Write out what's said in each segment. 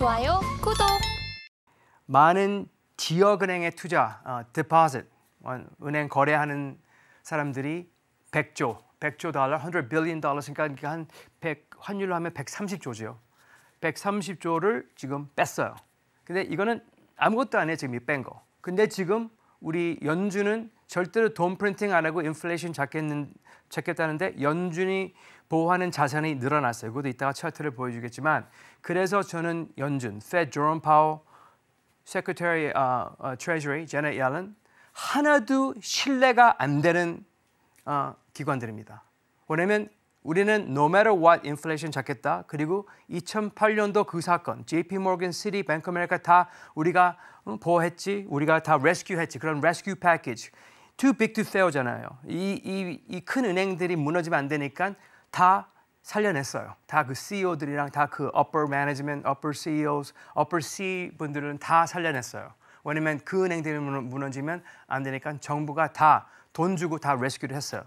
좋아요, 구독. 많은 지역 은행의 투자, 어, deposit, 은행 거래하는 사람들이 100조, 100조 달러, 100 billion dollars, 그러니까 한 100, 환율로 하면 130조죠. 130조를 지금 뺐어요. 근데 이거는 아무것도 안 해, 지금 이 뺀 거. 근데 지금 우리 연준은 절대로 돈 프린팅 안 하고 인플레이션 잡겠는, 잡겠다는데 연준이 보호하는 자산이 늘어났어요. 그것도 이따가 차트를 보여주겠지만 그래서 저는 연준, Fed, Jerome Powell, Secretary uh, uh, Treasury, Janet Yellen 하나도 신뢰가 안 되는 어, 기관들입니다. 왜냐하면 우리는 no matter what inflation 잡겠다. 그리고 2008년도 그 사건, JP Morgan, City, Bank of America 다 우리가 보호했지, 우리가 다 rescue했지. 그런 rescue package. too big to fail잖아요. 이이 큰 은행들이 무너지면 안 되니까 다 살려냈어요. 다 그 CEO들이랑 다 그 upper management, upper CEOs, upper C 분들은 다 살려냈어요. 왜냐면 그 은행들이 무너지면 안 되니까 정부가 다 돈 주고 다 레스큐를 했어요.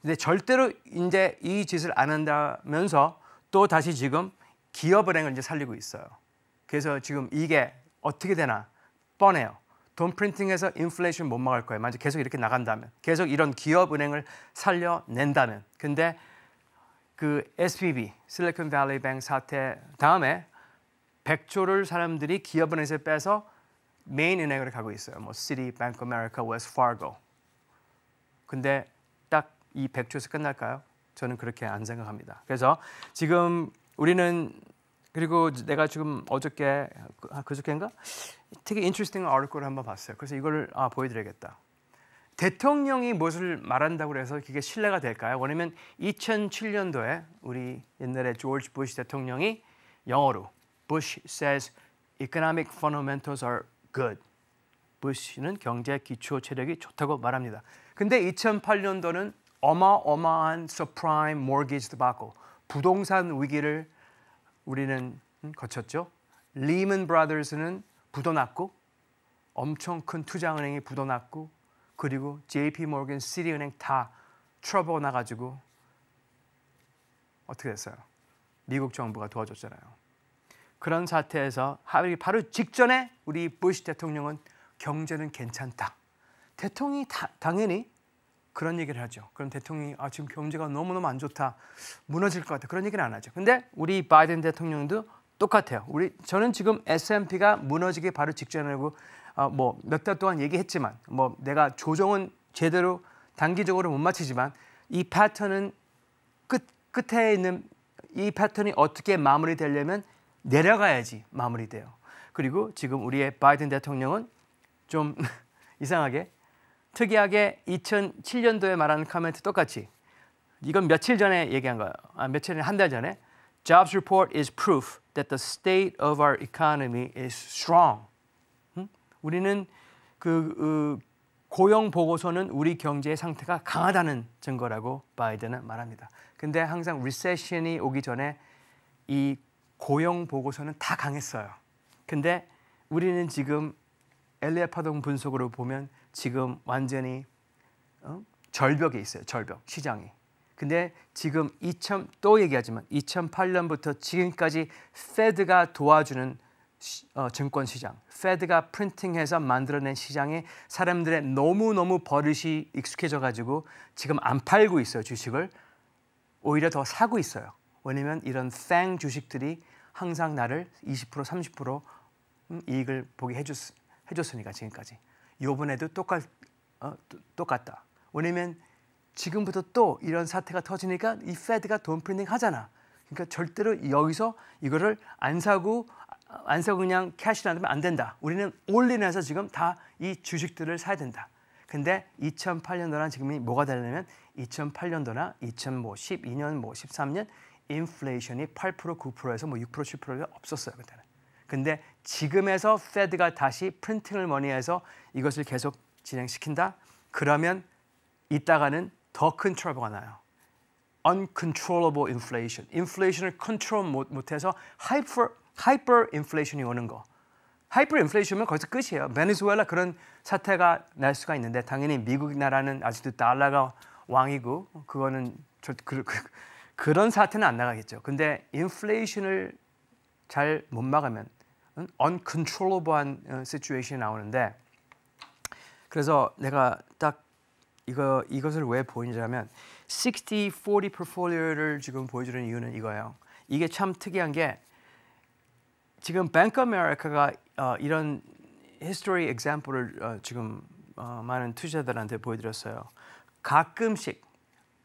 근데 절대로 이제 이 짓을 안 한다면서 또 다시 지금 기업 은행을 이제 살리고 있어요. 그래서 지금 이게 어떻게 되나 뻔해요. 돈 프린팅해서 인플레이션 못 막을 거예요. 만약 계속 이렇게 나간다면. 계속 이런 기업 은행을 살려낸다면. 근데 그 SVB, 실리콘밸리 뱅 사태 다음에 100조를 사람들이 기업은행에서 빼서 메인 은행으로 가고 있어요. 뭐 시티, 뱅크 아메리카, 웨스트 파고. 근데 딱이 100조에서 끝날까요? 저는 그렇게 안 생각합니다. 그래서 지금 우리는 그리고 내가 지금 어저께 그, 아, 그저께인가 되게 인트리스팅 아르코를 한번 봤어요. 그래서 이걸 아, 보여드려야겠다. 대통령이 무엇을 말한다고 해서 그게 신뢰가 될까요? 왜냐면 2007년도에 우리 옛날에 조지 부시 대통령이 영어로 Bush says economic fundamentals are good. 부시는 경제 기초 체력이 좋다고 말합니다. 근데 2008년도는 어마어마한 subprime mortgage도 고 부동산 위기를 우리는 거쳤죠. 리먼 브라더스는 부도났고 엄청 큰 투자은행이 부도났고 그리고 JP 모건 시리은행 다 트러블 나가지고 어떻게 됐어요? 미국 정부가 도와줬잖아요. 그런 사태에서 바로 직전에 우리 부시 대통령은 경제는 괜찮다. 대통령이 다, 당연히 그런 얘기를 하죠. 그럼 대통령이 아, 지금 경제가 너무너무 안 좋다. 무너질 것 같다. 그런 얘기는 안 하죠. 근데 우리 바이든 대통령도 똑같아요. 우리 저는 지금 S&P가 무너지기 바로 직전이라고 어, 뭐몇 달 동안 얘기했지만 뭐 내가 조정은 제대로 단기적으로 못 맞히지만 이 패턴은 끝 끝에 있는 이 패턴이 어떻게 마무리되려면 내려가야지 마무리돼요. 그리고 지금 우리의 바이든 대통령은 좀 이상하게 특이하게 2007년도에 말하는 카멘트 똑같이 이건 며칠 전에 얘기한 거예요. 아, 며칠 전에 한달 전에 Jobs report is proof that the state of our economy is strong. 응? 우리는 그 으, 그 고용 보고서는 우리 경제의 상태가 강하다는 증거라고 바이든은 말합니다. 근데 항상 리세션이 오기 전에 이 고용 보고서는 다 강했어요. 근데 우리는 지금 엘리아파동 분석으로 보면 지금 완전히 어? 절벽에 있어요. 절벽 시장이. 근데 지금 2000, 또 얘기하지만 2008년부터 지금까지 페드가 도와주는 시, 어, 증권 시장, 페드가 프린팅해서 만들어낸 시장에 사람들의 너무너무 버릇이 익숙해져 가지고 지금 안 팔고 있어요. 주식을. 오히려 더 사고 있어요. 왜냐면 이런 땡 주식들이 항상 나를 20% 30% 음, 이익을 보게 해줬, 해줬으니까 지금까지. 요번에도 똑같, 어, 똑같다. 왜냐면 지금부터 또 이런 사태가 터지니까 이 페드가 돈 프린팅 하잖아. 그러니까 절대로 여기서 이거를 안 사고 안 사고 그냥 캐시를 안 하면 안 된다. 우리는 올린해서 지금 다 이 주식들을 사야 된다. 근데 2008년도랑 지금이 뭐가 다르면 2008년도나 2012년, 뭐 13년 인플레이션이 8% 9%에서 뭐6% 10%가 없었어요 그때는. 근데 지금에서 페드가 다시 프린팅을 머니해서 이것을 계속 진행시킨다. 그러면 이따가는 더 큰 트러블가 나요. uncontrollable inflation. 인플레이션을 컨트롤 못해서 hyper, hyper inflation이 오는 거. 하이퍼 인플레이션은 거기서 끝이에요. 베네수엘라 그런 사태가 날 수가 있는데 당연히 미국 나라는 아직도 달러가 왕이고 그거는 저, 그, 그, 런 사태는 안 나가겠죠. 근데 인플레이션을 잘 못 막으면 uncontrollable한 어, situation이 나오는데 그래서 내가 딱 이거 이것을 왜보인지냐면60 40 portfolio를 지금 보여주는 이유는 이거예요. 이게 참 특이한 게 지금 뱅크 아메리카가 어, 이런 히스토리 example를 어, 지금 어, 많은 투자자들한테 보여드렸어요. 가끔씩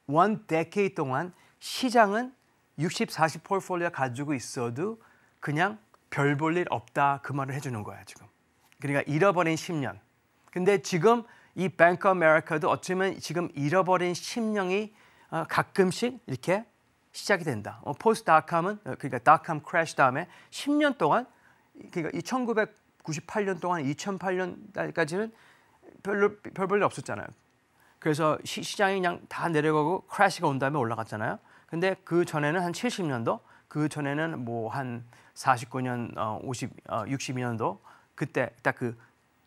원 데케이 동안 시장은 60, 40 포트폴리오 가지고 있어도 그냥 별볼일 없다 그 말을 해주는 거야 지금. 그러니까 잃어버린 10년. 근데 지금 이 뱅크 아메리카도 어쩌면 지금 잃어버린 10년이 어, 가끔씩 이렇게 시작이 된다. 포스트 어, 닷컴은 어, 그러니까 닷컴 크래시 다음에 10년 동안 그러니까 이 1998년 동안 2008년까지는 별로 별 볼일 없었잖아요. 그래서 시, 장이 그냥 다 내려가고 크래시가 온 다음에 올라갔잖아요. 근데 그 전에는 한 70년도 그 전에는 뭐 한 49년, 50, 어, 6 0년도 어, 그때 딱 그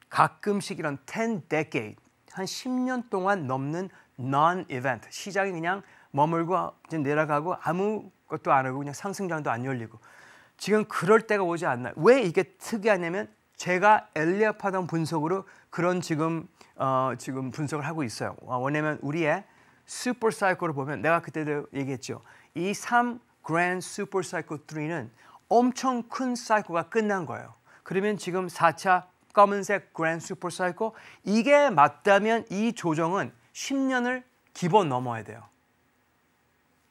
가끔씩 이런 10 decade 한 10년 동안 넘는 non-event 시장이 그냥 머물고 이제 내려가고 아무것도 안 하고 그냥 상승장도 안 열리고 지금 그럴 때가 오지 않나요? 왜 이게 특이하냐면 제가 엘리압하던 분석으로 그런 지금 어, 지금 분석을 하고 있어요. 어, 왜냐면 우리의 슈퍼 사이클을 보면 내가 그때도 얘기했죠. 이 3, grand super cycle 3는 엄청 큰사이코가 끝난 거예요. 그러면 지금 4차 검은색 grand super cycle 이게 맞다면 이 조정은 10년을 기본 넘어야 돼요.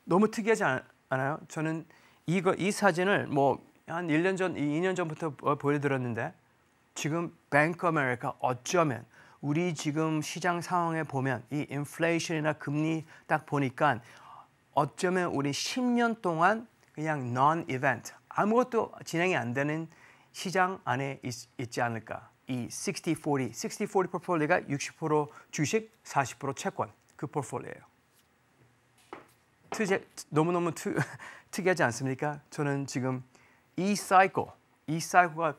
너무 특이하지 않아요? 저는 이거 이 사진을 뭐 한 1년 전, 2년 전부터 보여드렸는데 지금 뱅크 아메리카 어쩌면 우리 지금 시장 상황에 보면 이 인플레이션이나 금리 딱 보니까 어쩌면 우리 10년 동안 그냥 non event 아무것도 진행이 안 되는 시장 안에 있, 지 않을까. 이 60-40, 60-40 포트폴리오가 60% 주식, 40% 채권 그 포트폴리오예요. 특이, 너무너무 특, 특이하지 않습니까? 저는 지금 이 사이클, 이 사이클가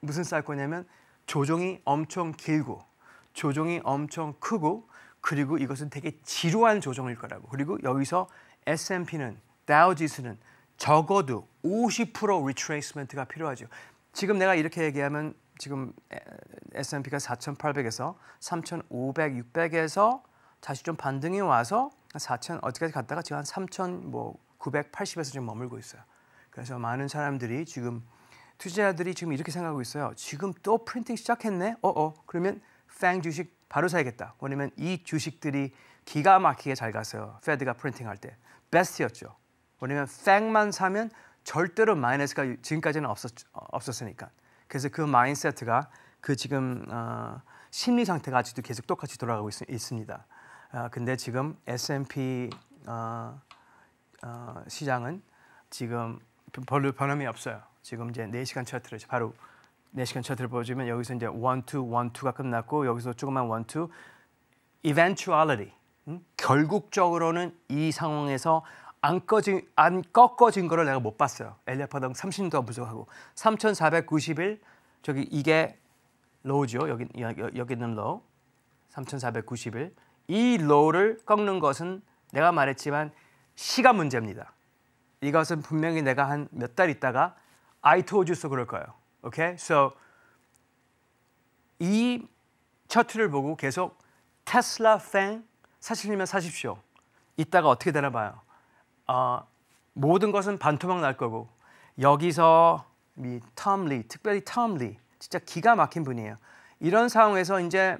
무슨 사이클냐면 조정이 엄청 길고 조정이 엄청 크고 그리고 이것은 되게 지루한 조정일 거라고. 그리고 여기서 S&P는 다우지수는 적어도 50% 리트레이스먼트가 필요하죠. 지금 내가 이렇게 얘기하면 지금 S&P가 4,800에서 3,500, 600에서 다시 좀 반등이 와서 4,000 어디까지 갔다가 지금 한 3,980에서 뭐 지금 머물고 있어요. 그래서 많은 사람들이 지금 투자자들이 지금 이렇게 생각하고 있어요. 지금 또 프린팅 시작했네. 어어. 그러면 팽 주식 바로 사야겠다. 왜냐면 이 주식들이 기가 막히게 잘 갔어요. 페드가 프린팅할 때. 베스트였죠. 왜냐면 팩만 사면 절대로 마이너스가 지금까지는 없었, 없었으니까. 그래서 그 마인세트가 그 지금 어, 심리 상태가 아직도 계속 똑같이 돌아가고 있, 습니다 어, 아, 근데 지금 S&P 어, 어 시장은 지금 별로 변함이 없어요. 지금 이제 4시간 차트를 바로 4시간 차트를 보여주면 여기서 이제 one t 가 끝났고 여기서 조금만 one v e n t u a l i t y 음? 결국적으로는 이 상황에서 안, 꺼진, 안 꺾어진 거를 내가 못 봤어요. 엘리파당 30도가 부족하고 3,491 저기 이게 로우죠. 여기 여기 있는 로우 3,491이 로우를 꺾는 것은 내가 말했지만 시간 문제입니다. 이것은 분명히 내가 한 몇 달 있다가 아이 o l d y 그럴 거예요. Okay? So 이 처트를 보고 계속 테슬라 팬 사실이면 사십시오. 이따가 어떻게 되나 봐요. 어, 모든 것은 반토막 날 거고 여기서 텀리 특별히 텀리 진짜 기가 막힌 분이에요. 이런 상황에서 이제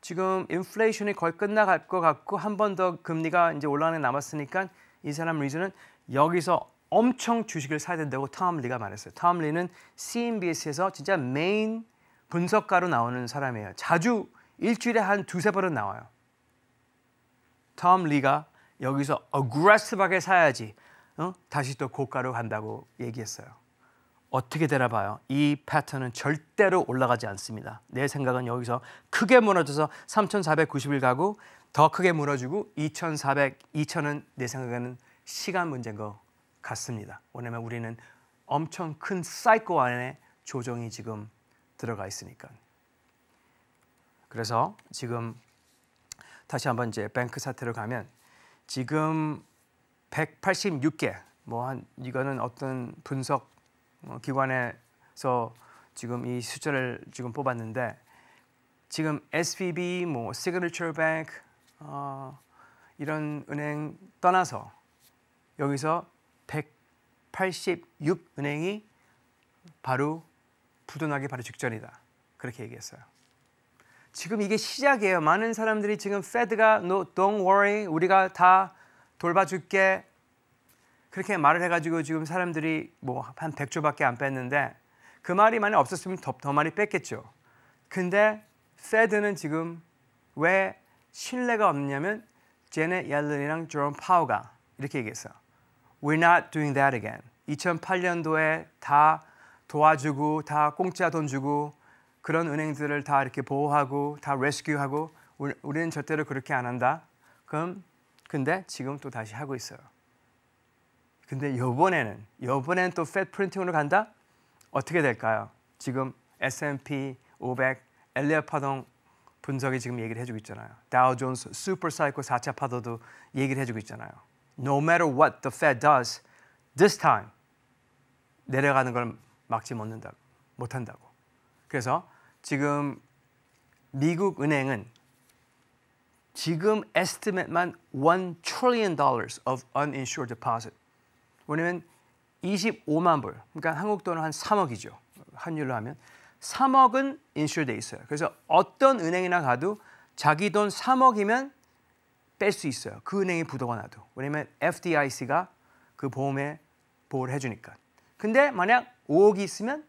지금 인플레이션이 거의 끝나갈 것 같고 한 번 더 금리가 이제 올라가는 남았으니까 이 사람 리즈는 여기서 엄청 주식을 사야 된다고 탐 리가 말했어요. 탐 리는 CNBC에서 진짜 메인 분석가로 나오는 사람이에요. 자주 일주일에 한 두세 번은 나와요. 톰 리가 여기서 어그레스하게 사야지 어? 다시 또 고가로 간다고 얘기했어요. 어떻게 되나 봐요. 이 패턴은 절대로 올라가지 않습니다. 내 생각은 여기서 크게 무너져서 3,491 가고 더 크게 무너지고 2,400, 2,000은 내 생각에는 시간 문제인 거 같습니다. 왜냐하면 우리는 엄청 큰 사이코 안에 조정이 지금 들어가 있으니까. 그래서 지금 다시 한번 이제 뱅크 사태로 가면 지금 186개 뭐 한 이거는 어떤 분석 어, 기관에서 지금 이 숫자를 지금 뽑았는데 지금 SVB 뭐 시그니처 뱅크 어, 이런 은행 떠나서 여기서 86은행이 바로 부도나기 바로 직전이다. 그렇게 얘기했어요. 지금 이게 시작이에요. 많은 사람들이 지금 페드가 no, don't worry, 우리가 다 돌봐줄게. 그렇게 말을 해가지고 지금 사람들이 뭐 한 100조밖에 안 뺐는데 그 말이 만약 없었으면 더, 더 많이 뺐겠죠. 근데 페드는 지금 왜 신뢰가 없냐면 제네 옐런이랑 조 파워가 이렇게 얘기했어요. We're not doing that again. 2008년도에 다 도와주고 다 공짜 돈 주고 그런 은행들을 다 이렇게 보호하고 다 레스큐하고 우리는 절대로 그렇게 안 한다. 그럼 근데 지금 또 다시 하고 있어요. 근데 요번에는 요번엔 또팻 프린팅으로 간다? 어떻게 될까요? 지금 S&P 500 엘리엇 파동 분석이 지금 얘기를 해주고 있잖아요. 다우존스 슈퍼 사이코 4차 파도도 얘기를 해주고 있잖아요. no matter what the Fed does, this time 내려가는 걸 막지 못한다, 못한다고. 그래서 지금 미국 은행은 지금 에스티맷만 1 trillion dollars of uninsured deposit. 왜냐면 25만 불. 그러니까 한국 돈은 한 3억이죠. 환율로 하면 3억은 인슈돼 있어요. 그래서 어떤 은행이나 가도 자기 돈 3억이면 뺄수 있어요. 그 은행이 부도가 나도. 왜냐면 FDIC가 그 보험에 보호를 해주니까. 근데 만약 5억이 있으면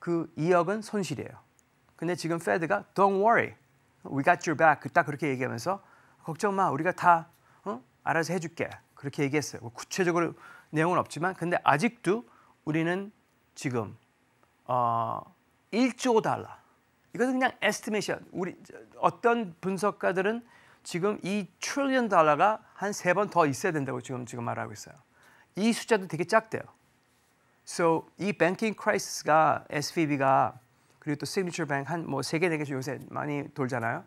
그 2억은 손실이에요. 근데 지금 페드가 Don't worry, we got your back. 딱 그렇게 얘기하면서 걱정 마, 우리가 다 어? 알아서 해줄게. 그렇게 얘기했어요. 뭐 구체적으로 내용은 없지만 근데 아직도 우리는 지금 어, 1조 달러. 이것은 그냥 에스티메이션. 우리 어떤 분석가들은 지금 이 trillion 달러가 한 세 번 더 있어야 된다고 지금 지금 말하고 있어요. 이 숫자도 되게 작대요. So 이 banking crisis가 SVB가 그리고 또 Signature Bank 한뭐 세 개, 네 개 요새 많이 돌잖아요.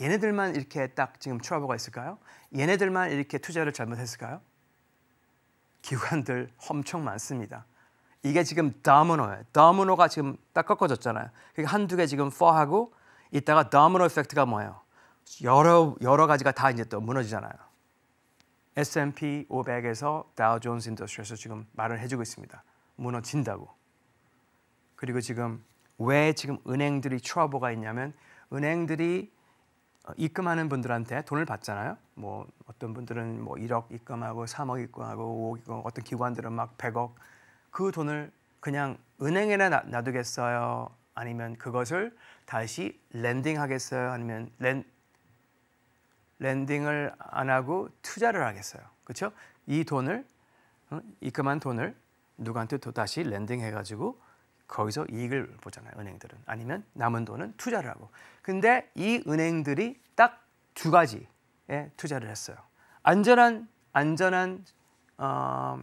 얘네들만 이렇게 딱 지금 트러블가 있을까요? 얘네들만 이렇게 투자를 잘못했을까요? 기관들 엄청 많습니다. 이게 지금 다모노예요. 다모노가 지금 딱 꺾어졌잖아요. 그러니까 한두 개 지금 퍼하고 이따가 다모노 이펙트가 뭐예요? 여러 여러 가지가 다 이제 또 무너지잖아요. S&P 500에서 다우 존스 인더스트리에서 지금 말을 해주고 있습니다. 무너진다고. 그리고 지금 왜 지금 은행들이 트러블가 있냐면 은행들이 어, 입금하는 분들한테 돈을 받잖아요. 뭐 어떤 분들은 뭐 1억 입금하고 3억 입금하고 5억 입금, 어떤 기관들은 막 100억 그 돈을 그냥 은행에 놔두겠어요? 아니면 그것을 다시 랜딩하겠어요? 아니면 랜, 랜딩을 안 하고 투자를 하겠어요. 그렇죠? 이 돈을 어, 입금한 돈을 누구한테 또 다시 랜딩해 가지고 거기서 이익을 보잖아요. 은행들은 아니면 남은 돈은 투자를 하고. 근데 이 은행들이 딱 두 가지에 투자를 했어요. 안전한 안전한 어,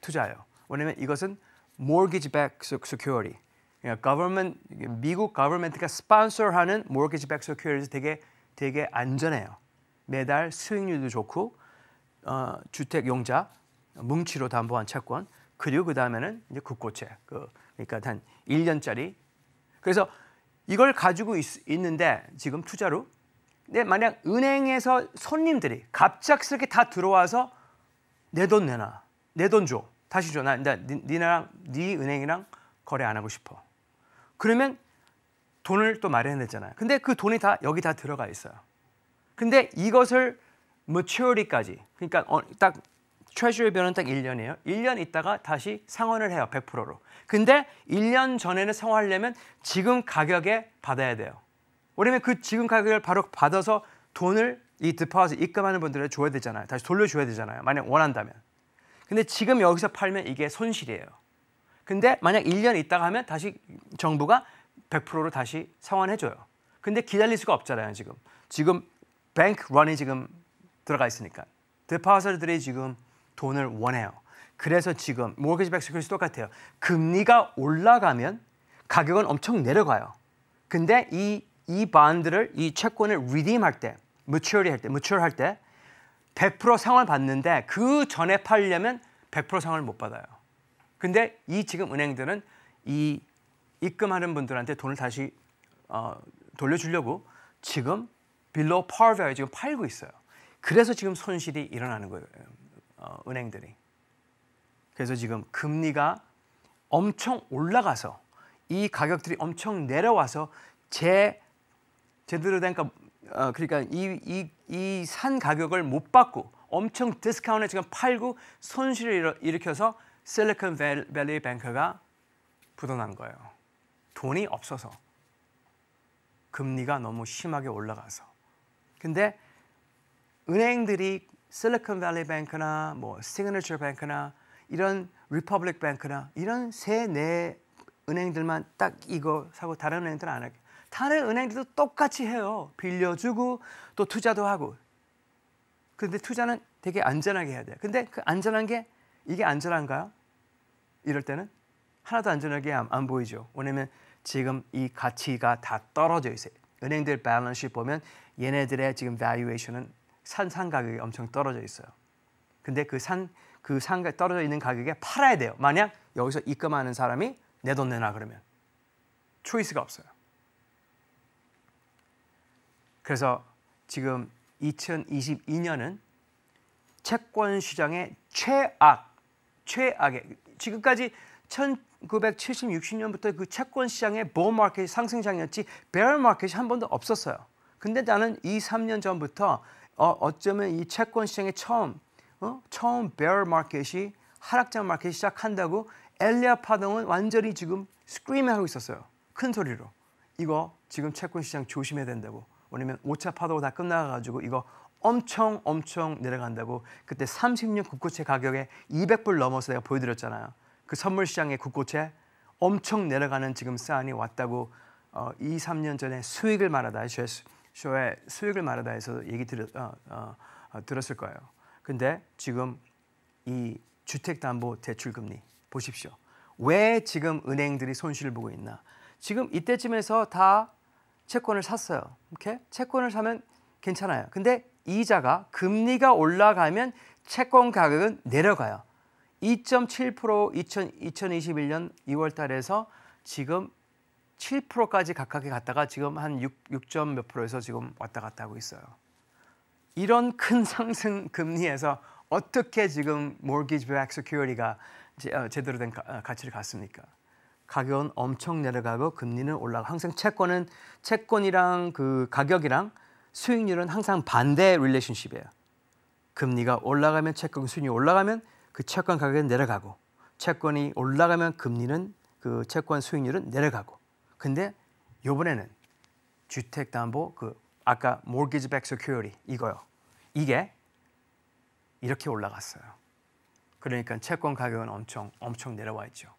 투자예요. 왜냐면 이것은 mortgage back security. 그러니까 government 미국 government가 스폰서하는 mortgage back s e c u r i t i 되게 되게 안전해요. 매달 수익률도 좋고 어, 주택 용자 뭉치로 담보한 채권 그리고 그 다음에는 이제 국고채 그, 그러니까 한 1년짜리 그래서 이걸 가지고 있, 있는데 지금 투자로 근데 만약 은행에서 손님들이 갑작스럽게 다 들어와서 내 돈 내놔 내 돈 줘 다시 줘나 니네랑 니 은행이랑 거래 안 하고 싶어 그러면 돈을 또 마련했잖아요. 근데 그 돈이 다 여기 다 들어가 있어요. 근데 이것을 maturity까지 그러니까 어, 딱 트레저리 변은 딱 1년이에요. 1년 있다가 다시 상환을 해요. 100%로. 근데 1년 전에는 상환하려면 지금 가격에 받아야 돼요. 왜냐면 그 지금 가격을 바로 받아서 돈을 이 디파짓 입금하는 분들에 줘야 되잖아요. 다시 돌려줘야 되잖아요. 만약 원한다면. 근데 지금 여기서 팔면 이게 손실이에요. 근데 만약 1년 있다가 하면 다시 정부가 100%로 다시 상환해줘요. 근데 기다릴 수가 없잖아요, 지금. 지금 뱅크 런이 지금 들어가 있으니까. 디파서들이 지금 돈을 원해요. 그래서 지금 모기지 백스큐리티 똑같아요. 금리가 올라가면 가격은 엄청 내려가요. 근데 이, 이 반드를, 이 채권을 리딤할 때, 뮤추얼이 할 때, 뮤추얼 할때 100% 상환 받는데 그 전에 팔려면 100% 상환을 못 받아요. 근데 이 지금 은행들은 이 입금하는 분들한테 돈을 다시 어, 돌려주려고 지금 빌로 파워에 지금 팔고 있어요. 그래서 지금 손실이 일어나는 거예요. 어, 은행들이. 그래서 지금 금리가 엄청 올라가서 이 가격들이 엄청 내려와서 제 제대로 된 그러니까, 어, 그러니까 이이이 산 가격을 못 받고 엄청 디스카운트에 지금 팔고 손실을 일으켜서 실리콘밸리 뱅크가 부도난 거예요. 돈이 없어서 금리가 너무 심하게 올라가서. 근데 은행들이 실리콘밸리 뱅크나 뭐 시그니처 뱅크나 이런 리퍼블릭 뱅크나 이런 세 네 은행들만 딱 이거 사고 다른 은행들은 안할 해. 다른 은행들도 똑같이 해요. 빌려주고 또 투자도 하고. 근데 투자는 되게 안전하게 해야 돼요. 근데 그 안전한 게 이게 안전한가요? 이럴 때는 하나도 안전하게 안, 안 보이죠. 왜냐면 지금 이 가치가 다 떨어져 있어요. 은행들 밸런스 보면 얘네들의 지금 valuation은 산상 가격이 엄청 떨어져 있어요. 근데 그 산그 상가 그 떨어져 있는 가격에 팔아야 돼요. 만약 여기서 입금하는 사람이 내 돈 내놔 그러면 초이스가 없어요. 그래서 지금 2022년은 채권 시장의 최악 최악의 지금까지 1970, 60년부터 그 채권 시장의 보 마켓이 상승장이었지 베어 마켓이 한 번도 없었어요. 근데 나는 2, 3년 전부터 어, 어쩌면 이 채권 시장에 처음 어? 처음 베어 마켓이 하락장 마켓이 시작한다고 엘리아 파동은 완전히 지금 스크리밍하고 있었어요. 큰 소리로. 이거 지금 채권 시장 조심해야 된다고. 왜냐면 5차 파동가다 끝나가지고 이거 엄청 엄청 내려간다고 그때 30년 국고채 가격에 200불 넘어서 내가 보여드렸잖아요. 그 선물 시장의 곳곳에 엄청 내려가는 지금 사안이 왔다고 어, 2, 3년 전에 수익을 말하다 쇼의 수익을 말하다 해서 얘기 들었, 어, 어, 어, 들었을 거예요. 근데 지금 이 주택담보대출금리 보십시오. 왜 지금 은행들이 손실을 보고 있나? 지금 이때쯤에서 다 채권을 샀어요. 이렇게 채권을 사면 괜찮아요. 근데 이자가 금리가 올라가면 채권 가격은 내려가요. 2.7% 2021년 2월 달에서 지금 7%까지 각각에 갔다가 지금 한 6, 6점 몇 프로에서 지금 왔다 갔다 하고 있어요. 이런 큰 상승 금리에서 어떻게 지금 mortgage b a c k security가 어, 제대로 된 어, 가치를 갖습니까? 가격은 엄청 내려가고 금리는 올라가. 항상 채권은 채권이랑 그 가격이랑 수익률은 항상 반대 릴레이션십이에요. 금리가 올라가면 채권 수익이 올라가면 그 채권 가격은 내려가고 채권이 올라가면 금리는 그 채권 수익률은 내려가고 근데 요번에는 주택담보 그 아까 mortgage back security 이거요 이게 이렇게 올라갔어요 그러니까 채권 가격은 엄청 엄청 내려와 있죠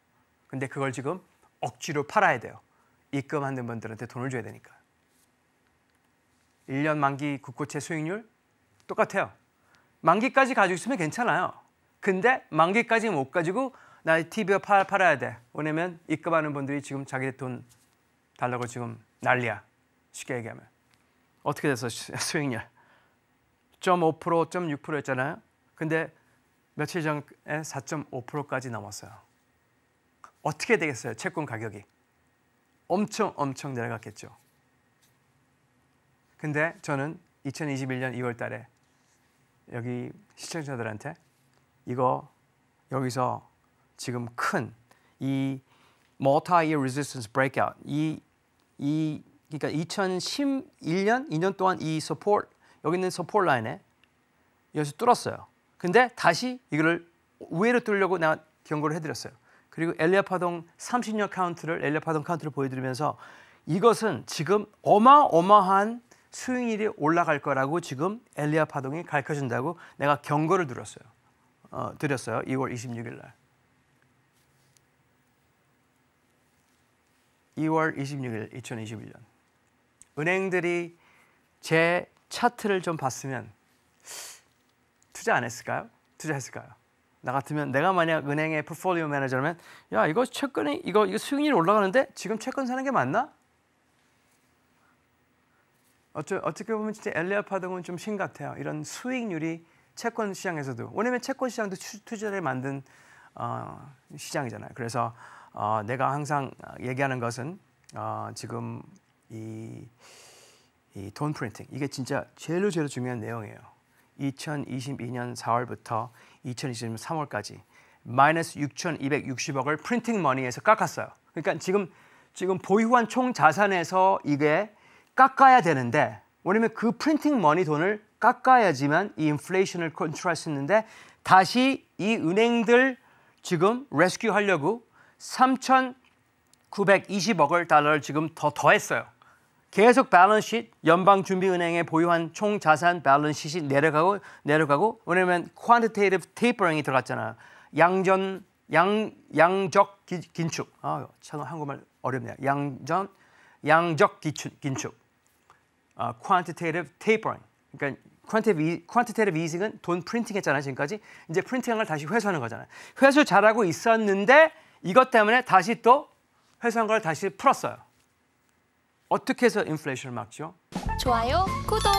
근데 그걸 지금 억지로 팔아야 돼요 입금하는 분들한테 돈을 줘야 되니까 1년 만기 국고채 수익률 똑같아요 만기까지 가지고 있으면 괜찮아요 근데 만기까지 못 가지고 나 TV가 팔, 팔아야 돼. 왜냐면 입금하는 분들이 지금 자기돈 달라고 지금 난리야. 쉽게 얘기하면. 어떻게 됐어 수익률? 0.5% 0.6%였잖아요. 근데 며칠 전에 4.5%까지 넘었어요. 어떻게 되겠어요? 채권 가격이 엄청 엄청 내려갔겠죠. 근데 저는 2021년 2월 달에 여기 시청자들한테 이거 여기서 지금 큰 이 multi-year resistance breakout 이, 이 그러니까 2011년 2년 동안 이 support 여기 있는 support 라인에 여기서 뚫었어요. 근데 다시 이거를 위로 뚫려고 내가 경고를 해드렸어요. 그리고 엘리아 파동 30년 카운트를 엘리아 파동 카운트를 보여드리면서 이것은 지금 어마어마한 수익률이 올라갈 거라고 지금 엘리아 파동이 가르쳐준다고 내가 경고를 들었어요. 어, 드렸어요. 2월 26일 날. 2월 26일 2021년. 은행들이 제 차트를 좀 봤으면 투자 안 했을까요? 투자했을까요? 나 같으면 내가 만약 은행의 포트폴리오 매니저라면 야 이거 채권이 이거 이거 수익률 올라가는데 지금 채권 사는 게 맞나? 어쩌, 어떻게 보면 진짜 엘리아파동은 좀심 같아요. 이런 수익률이 채권 시장에서도 왜냐면 채권 시장도 투자를 만든 어, 시장이잖아요. 그래서 어, 내가 항상 얘기하는 것은 어, 지금 이, 이 프린팅 이게 진짜 제일 제일 중요한 내용이에요. 2022년 4월부터 2 0 2 3 3월까지 마이너스 6,260억을 프린팅 머니에서 깎았어요. 그러니까 지금 지금 보유한 총 자산에서 이게 깎아야 되는데 왜냐면 그 프린팅 머니 돈을 깎아야지만 이 인플레이션을 컨트롤할 수 있는데 다시 이 은행들 지금 레스큐 하려고 3,920억을 달러를 지금 더 더했어요. 계속 밸런시 연방준비은행에 보유한 총 자산 밸런시이 내려가고 내려가고 왜냐면 q u a n t i 테이퍼 i v 이 들어갔잖아요. 양전 양 양적 기, 긴축. 아, 참 한국말 어렵네요. 양전 양적 기축, 긴축. 아, q u a n t i 테이퍼 i v 그러니까 퀀티테이브 이징은 e, 돈 프린팅 했잖아요, 지금까지. 이제 프린팅을 다시 회수하는 거잖아요. 회수 잘하고 있었는데 이것 때문에 다시 또 회수한 걸 다시 풀었어요. 어떻게 해서 인플레이션을 막죠? 좋아요, 구독!